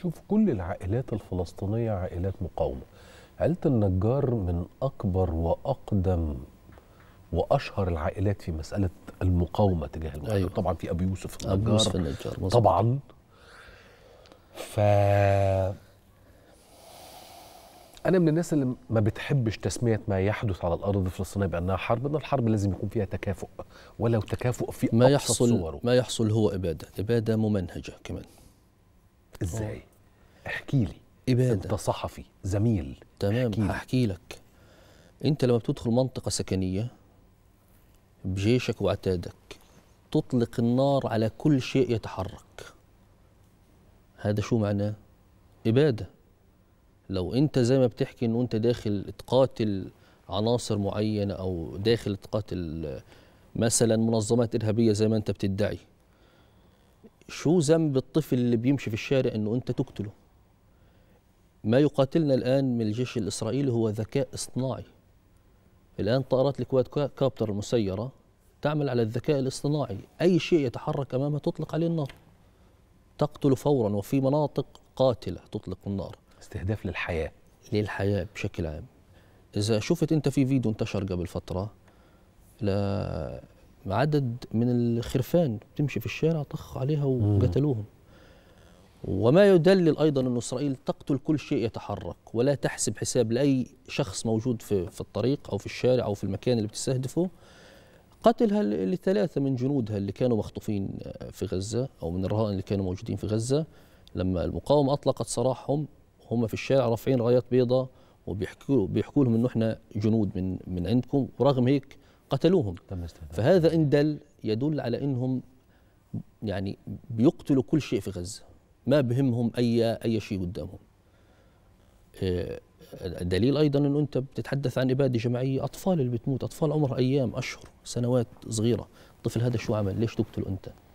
شوف كل العائلات الفلسطينية عائلات مقاومة عائلة النجار من أكبر وأقدم واشهر العائلات في مساله المقاومه تجاه المقاومة أيوة. طبعا في ابو يوسف النجار ابو يوسف النجار طبعا ف انا من الناس اللي ما بتحبش تسميه ما يحدث على الارض الفلسطينيه بانها حرب ان الحرب لازم يكون فيها تكافؤ ولو تكافؤ في ما يحصل صوره. ما يحصل هو اباده اباده ممنهجه كمان ازاي آه. احكي لي إبادة. انت صحفي زميل تمام هحكي لك انت لما بتدخل منطقه سكنيه بجيشك وعتادك تطلق النار على كل شيء يتحرك هذا شو معناه اباده لو انت زي ما بتحكي انه انت داخل تقاتل عناصر معينه او داخل تقاتل آه، مثلا منظمات ارهابيه زي ما انت بتدعي شو ذنب الطفل اللي بيمشي في الشارع انه انت تقتله ما يقاتلنا الان من الجيش الاسرائيلي هو ذكاء اصطناعي الان طائرات الكواد كابتر المسيره تعمل على الذكاء الاصطناعي اي شيء يتحرك امامها تطلق عليه النار تقتل فورا وفي مناطق قاتله تطلق النار استهداف للحياه للحياه بشكل عام اذا شفت انت في فيديو انتشر قبل فتره عدد من الخرفان تمشي في الشارع طخ عليها وقتلوهم وما يدلل ايضا ان اسرائيل تقتل كل شيء يتحرك ولا تحسب حساب لاي شخص موجود في في الطريق او في الشارع او في المكان اللي بتستهدفه قتلها لثلاثه من جنودها اللي كانوا مخطوفين في غزه او من الرهائن اللي كانوا موجودين في غزه لما المقاومه اطلقت سراحهم هم في الشارع رافعين رايات بيضاء وبيحكوا بيحكوا لهم انه احنا جنود من من عندكم ورغم هيك قتلوهم فهذا إن دل يدل على أنهم يعني بيقتلوا كل شيء في غزة ما بهمهم أي أي شيء قدامهم الدليل آه، أيضا أنه أنت بتتحدث عن إبادة جماعية أطفال اللي بتموت أطفال عمر أيام أشهر سنوات صغيرة الطفل هذا شو عمل ليش تقتله أنت